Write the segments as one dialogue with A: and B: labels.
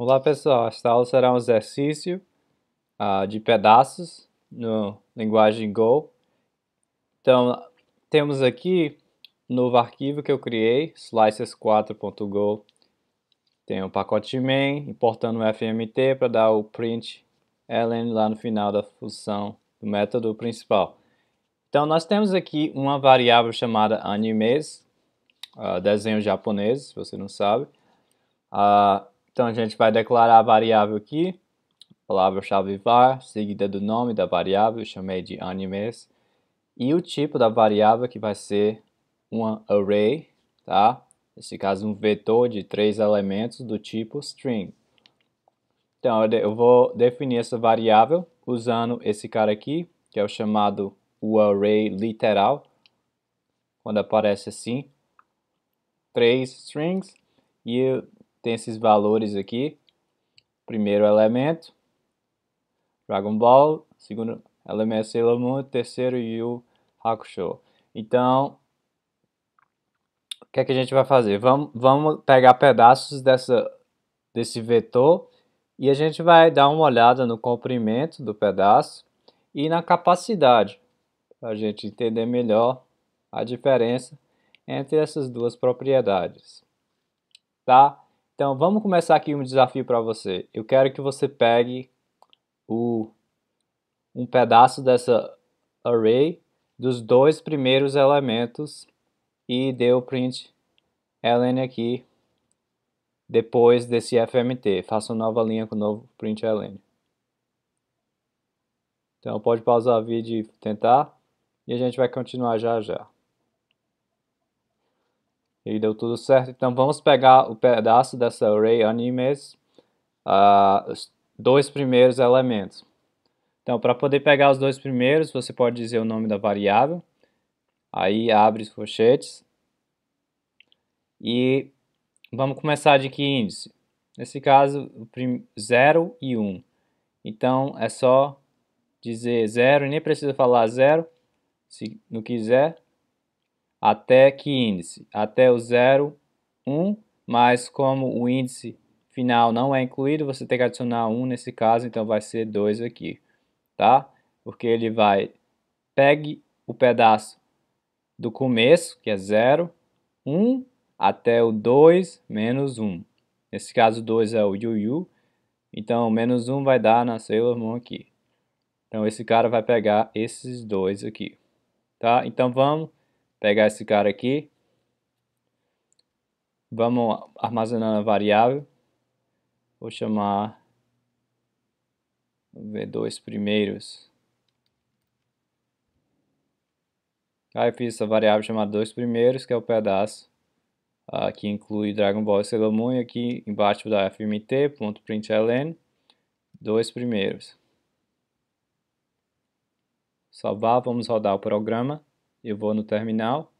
A: Olá pessoal, esta aula será um exercício uh, de pedaços no linguagem Go. Então, temos aqui um novo arquivo que eu criei, slices4.go. Tem o um pacote main, importando o fmt para dar o print ln lá no final da função do método principal. Então, nós temos aqui uma variável chamada animes, uh, desenho japonês, se você não sabe. Uh, então a gente vai declarar a variável aqui, palavra-chave var, seguida do nome da variável, chamei de animes, e o tipo da variável que vai ser uma array, tá? Nesse caso um vetor de três elementos do tipo string. Então eu vou definir essa variável usando esse cara aqui, que é o chamado o array literal, quando aparece assim, três strings, e tem esses valores aqui. Primeiro elemento, Dragon Ball, segundo elemento Sailor Moon, terceiro Yu Hakusho. Então, o que é que a gente vai fazer? Vamos, vamos pegar pedaços dessa, desse vetor e a gente vai dar uma olhada no comprimento do pedaço e na capacidade, para a gente entender melhor a diferença entre essas duas propriedades. Tá? Então, vamos começar aqui um desafio para você. Eu quero que você pegue o, um pedaço dessa array dos dois primeiros elementos e dê o print ln aqui depois desse fmt. Faça uma nova linha com o novo print ln. Então, pode pausar o vídeo e tentar. E a gente vai continuar já já. E deu tudo certo. Então vamos pegar o pedaço dessa array animes, uh, os dois primeiros elementos. Então para poder pegar os dois primeiros, você pode dizer o nome da variável. Aí abre os colchetes. E vamos começar de que índice? Nesse caso, 0 e 1. Um. Então é só dizer 0 e nem precisa falar 0 se não quiser. Até que índice? Até o 0, 1, mas como o índice final não é incluído, você tem que adicionar 1 nesse caso, então vai ser 2 aqui, tá? Porque ele vai, pegue o pedaço do começo, que é 0, 1, até o 2, menos 1. Nesse caso, 2 é o UU, então menos 1 vai dar na Sailor Moon aqui. Então esse cara vai pegar esses dois aqui, tá? Então vamos pegar esse cara aqui. Vamos armazenando a variável. Vou chamar V2 primeiros. Aí ah, fiz essa variável chamada dois primeiros, que é o pedaço uh, que inclui Dragon Ball e Sailor Moon. E aqui embaixo da fmt.println, dois primeiros. Salvar, vamos rodar o programa eu vou no terminal,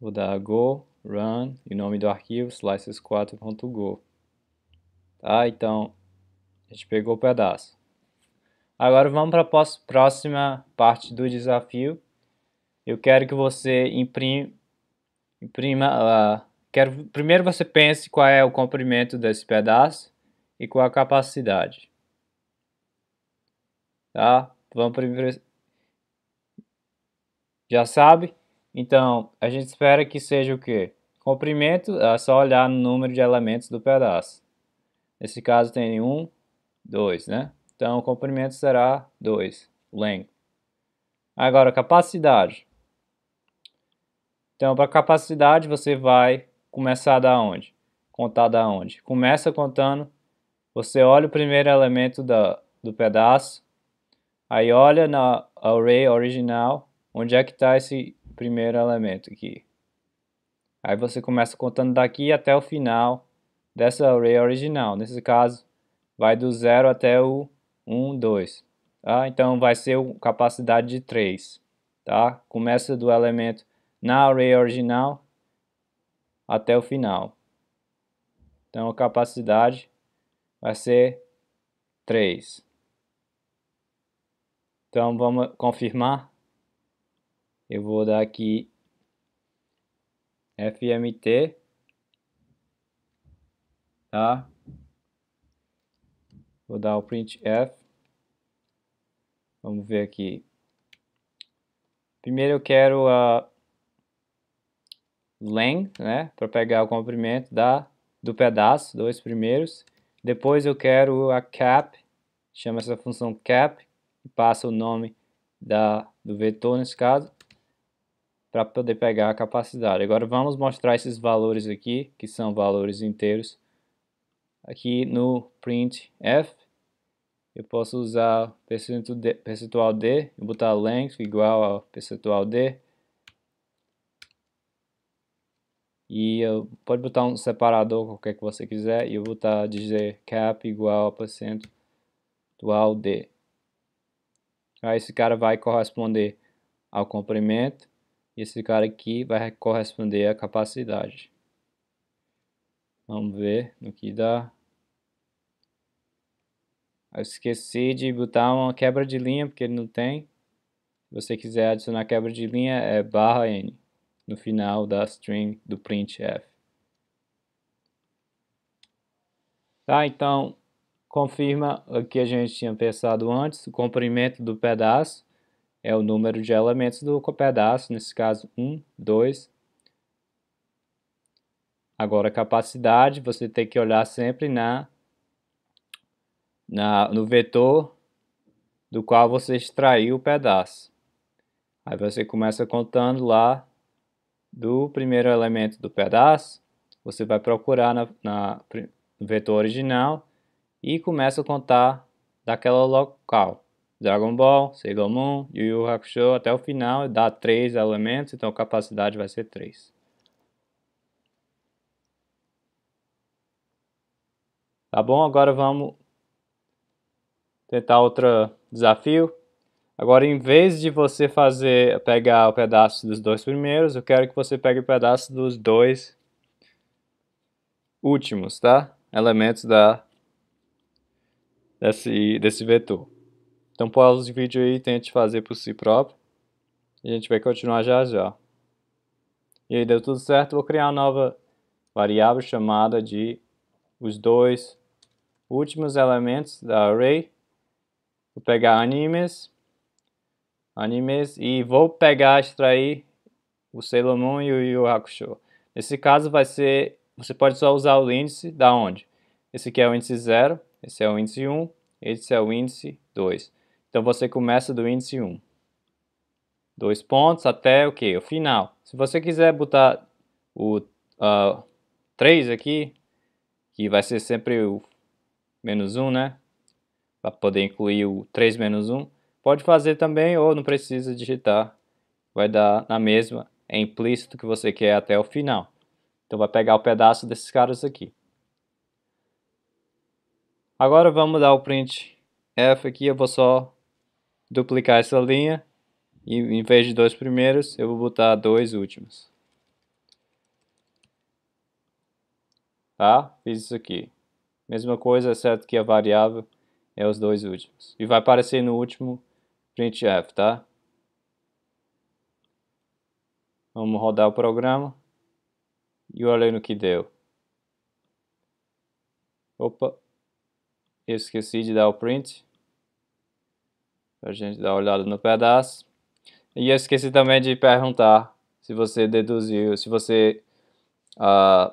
A: vou dar go run e o nome do arquivo slices4.go. Tá? Então, a gente pegou o pedaço. Agora vamos para a próxima parte do desafio. Eu quero que você imprima, imprima, uh, quero primeiro você pense qual é o comprimento desse pedaço e qual a capacidade tá? Vamos Já sabe? Então, a gente espera que seja o quê? Comprimento, é só olhar no número de elementos do pedaço. Nesse caso tem 1, 2, né? Então, o comprimento será 2, length. Agora, capacidade. Então, para capacidade, você vai começar da onde? Contar da onde? Começa contando, você olha o primeiro elemento da, do pedaço, Aí olha na array original onde é que está esse primeiro elemento aqui. Aí você começa contando daqui até o final dessa array original. Nesse caso, vai do 0 até o 1, 2. Ah, Então vai ser capacidade de 3. Tá? Começa do elemento na array original até o final. Então a capacidade vai ser 3. Então vamos confirmar. Eu vou dar aqui FMT, tá? Vou dar o printf. Vamos ver aqui. Primeiro eu quero a length, né, para pegar o comprimento da do pedaço, dois primeiros. Depois eu quero a cap, chama essa função cap, passa o nome da, do vetor nesse caso, para poder pegar a capacidade. Agora vamos mostrar esses valores aqui, que são valores inteiros, aqui no printf. Eu posso usar percentual d, botar length igual a percentual d. E eu, pode botar um separador, qualquer que você quiser, e eu vou botar dizer cap igual a percentual d. Aí esse cara vai corresponder ao comprimento e esse cara aqui vai corresponder à capacidade. Vamos ver no que dá. Eu esqueci de botar uma quebra de linha, porque ele não tem. Se você quiser adicionar quebra de linha, é barra N no final da string do printf. Tá, então confirma o que a gente tinha pensado antes, o comprimento do pedaço é o número de elementos do pedaço, nesse caso 1, 2. Agora, capacidade, você tem que olhar sempre na, na, no vetor do qual você extraiu o pedaço. Aí você começa contando lá do primeiro elemento do pedaço, você vai procurar na, na no vetor original e começa a contar daquela local. Dragon Ball, Sailor Moon, Yu Yu Hakusho até o final dá 3 elementos, então a capacidade vai ser 3. Tá bom? Agora vamos tentar outro desafio. Agora, em vez de você fazer pegar o pedaço dos dois primeiros, eu quero que você pegue o pedaço dos dois últimos, tá? Elementos da desse, desse vetor. Então pausa o vídeo aí, tente fazer por si próprio. E a gente vai continuar já já. E aí deu tudo certo, vou criar uma nova variável chamada de os dois últimos elementos da array. Vou pegar animes, animes e vou pegar, extrair o Sailor Moon e o Yu Hakusho. Nesse caso vai ser, você pode só usar o índice da onde? Esse aqui é o índice 0, esse é o índice 1, esse é o índice 2. Então você começa do índice 1. Dois pontos até o que? O final. Se você quiser botar o uh, ah, 3 aqui, que vai ser sempre o menos 1, né? Para poder incluir o 3 menos 1. Pode fazer também ou não precisa digitar. Vai dar na mesma. É implícito que você quer até o final. Então vai pegar o um pedaço desses caras aqui. Agora vamos dar o print F aqui, eu vou só duplicar essa linha. E em vez de dois primeiros, eu vou botar dois últimos. Tá? Fiz isso aqui. Mesma coisa, exceto que a variável é os dois últimos. E vai aparecer no último printf, tá? Vamos rodar o programa. E olha no que deu. Opa, eu esqueci de dar o print. Pra gente dar uma olhada no pedaço. E eu esqueci também de perguntar se você deduziu, se você uh,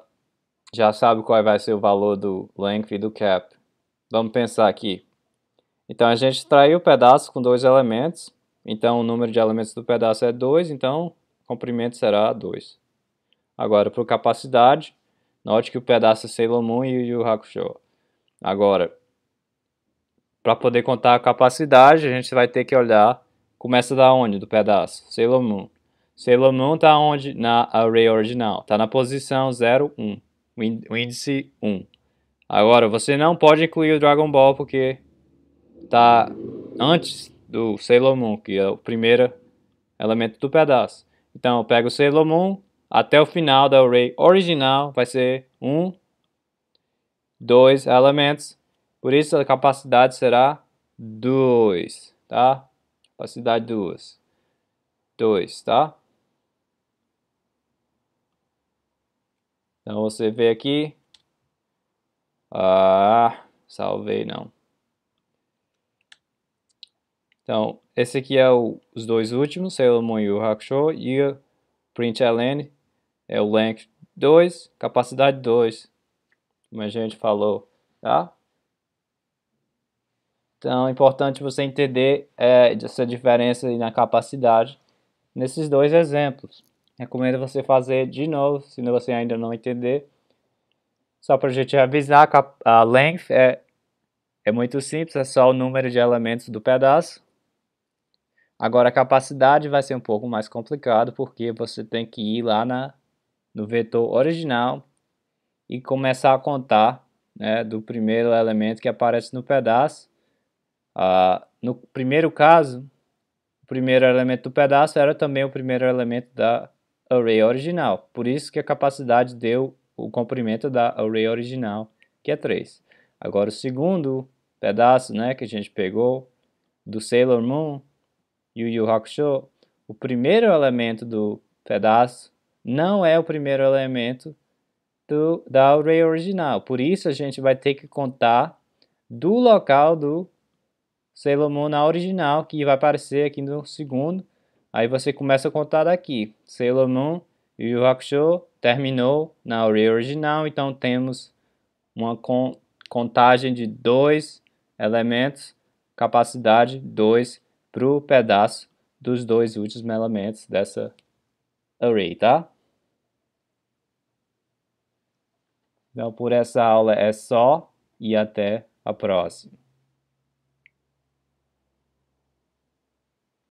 A: já sabe qual vai ser o valor do length e do cap. Vamos pensar aqui. Então a gente extraiu o pedaço com dois elementos. Então o número de elementos do pedaço é 2, então o comprimento será 2. Agora para capacidade, note que o pedaço é Sailor Moon e o Yu Hakusho. Agora, para poder contar a capacidade, a gente vai ter que olhar. Começa da onde? Do pedaço. Sailor Moon. Sailor Moon está onde? Na array original. Está na posição 0, 1. O índice 1. Agora, você não pode incluir o Dragon Ball porque está antes do Sailor Moon, que é o primeiro elemento do pedaço. Então, eu pego o Sailor Moon até o final da array original, vai ser 1, um, dois elementos, por isso a capacidade será 2, tá? Capacidade 2. 2, tá? Então você vê aqui. Ah, salvei não. Então, esse aqui é o, os dois últimos, Sailor Moon e o Hakusho, e o println é o length 2, capacidade 2, como a gente falou, tá? Então é importante você entender é, essa diferença na capacidade nesses dois exemplos. Recomendo você fazer de novo, se você ainda não entender. Só para a gente avisar, a length é, é muito simples, é só o número de elementos do pedaço. Agora a capacidade vai ser um pouco mais complicado, porque você tem que ir lá na, no vetor original e começar a contar né, do primeiro elemento que aparece no pedaço ah, no primeiro caso, o primeiro elemento do pedaço era também o primeiro elemento da array original. Por isso que a capacidade deu o comprimento da array original, que é 3. Agora o segundo pedaço né, que a gente pegou do Sailor Moon e o Yu Hakusho, o primeiro elemento do pedaço não é o primeiro elemento do, da array original. Por isso a gente vai ter que contar do local do Sailor Moon na original, que vai aparecer aqui no segundo. Aí você começa a contar daqui. Sailor Moon e o Hakusho terminou na original, então temos uma contagem de dois elementos, capacidade 2 para o pedaço dos dois últimos elementos dessa array, tá? Então, por essa aula é só e até a próxima.